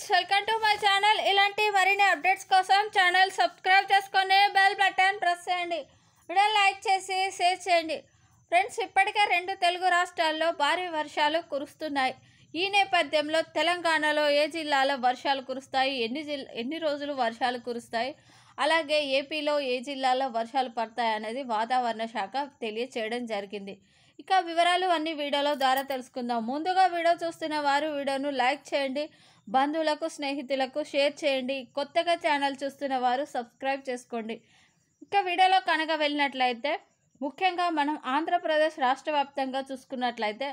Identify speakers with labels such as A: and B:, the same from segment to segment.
A: friends welcome to my channel ఇలాంటి మరిన్ని updates కోసం ఛానల్ సబ్స్క్రైబ్ చేసుకొని బెల్ బటన్ ప్రెస్ చేయండి వీడియో లైక్ చేసి షేర్ చేయండి ఫ్రెండ్స్ ఇప్పటికే రెండు తెలుగు రాష్ట్రాల్లో భారీ వర్షాలు కురుస్తున్నాయి ఈ నేపథ్యంలో తెలంగాణలో ఏ జిల్లాలో వర్షాలు కురుస్తాయి ఎన్ని జిల్లా ఎన్ని రోజులు వర్షాలు కురుస్తాయి అలాగే ఏపీలో ఏ జిల్లాలో వర్షాలు పడతాయి అనేది వాతావరణ శాఖ తెలియచేయడం జరిగింది ఇక వివరాలు అన్ని వీడియోలో ద్వారా తెలుసుకుందాం ముందుగా వీడియో చూస్తున్న వారు వీడియోను లైక్ చేయండి బంధువులకు స్నేహితులకు షేర్ చేయండి కొత్తగా ఛానల్ చూస్తున్న వారు సబ్స్క్రైబ్ చేసుకోండి ఇక వీడియోలో కనుక వెళ్ళినట్లయితే ముఖ్యంగా మనం ఆంధ్రప్రదేశ్ రాష్ట్ర వ్యాప్తంగా చూసుకున్నట్లయితే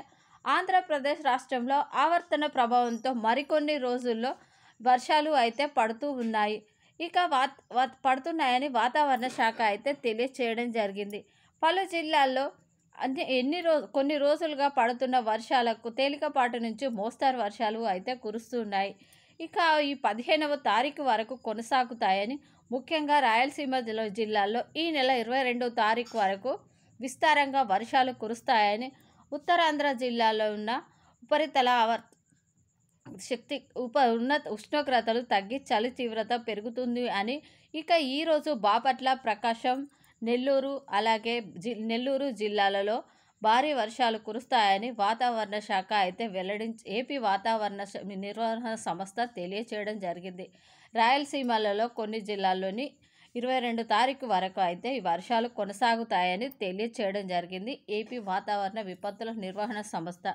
A: ఆంధ్రప్రదేశ్ రాష్ట్రంలో ఆవర్తన ప్రభావంతో మరికొన్ని రోజుల్లో వర్షాలు అయితే పడుతూ ఉన్నాయి ఇక వాత్ పడుతున్నాయని వాతావరణ శాఖ అయితే తెలియచేయడం జరిగింది పలు జిల్లాల్లో అంటే ఎన్ని రోజు కొన్ని రోజులుగా పడుతున్న వర్షాలకు తేలికపాటి నుంచి మోస్తారు వర్షాలు అయితే కురుస్తున్నాయి ఇక ఈ పదిహేనవ తారీఖు వరకు కొనసాగుతాయని ముఖ్యంగా రాయలసీమ జిల్లాలో ఈ నెల ఇరవై రెండవ తారీఖు వరకు విస్తారంగా వర్షాలు కురుస్తాయని ఉత్తరాంధ్ర జిల్లాలో ఉన్న ఉపరితల శక్తి ఉప ఉన్నత ఉష్ణోగ్రతలు తగ్గి చలి తీవ్రత పెరుగుతుంది అని ఇక ఈరోజు బాపట్ల ప్రకాశం నెల్లూరు అలాగే జి నెల్లూరు జిల్లాలలో భారీ వర్షాలు కురుస్తాయని వాతావరణ శాఖ అయితే వెల్లడించి ఏపీ వాతావరణ నిర్వహణ సంస్థ తెలియచేయడం జరిగింది రాయలసీమలలో కొన్ని జిల్లాల్లోని ఇరవై రెండు తారీఖు వరకు అయితే ఈ వర్షాలు కొనసాగుతాయని తెలియచేయడం జరిగింది ఏపీ వాతావరణ విపత్తుల నిర్వహణ సంస్థ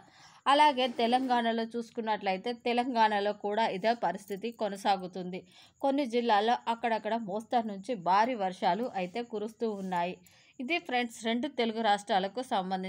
A: అలాగే తెలంగాణలో చూసుకున్నట్లయితే తెలంగాణలో కూడా ఇదే పరిస్థితి కొనసాగుతుంది కొన్ని జిల్లాల్లో అక్కడక్కడ మోస్తరు నుంచి భారీ వర్షాలు అయితే కురుస్తూ ఉన్నాయి ఇది ఫ్రెండ్స్ రెండు తెలుగు రాష్ట్రాలకు సంబంధించి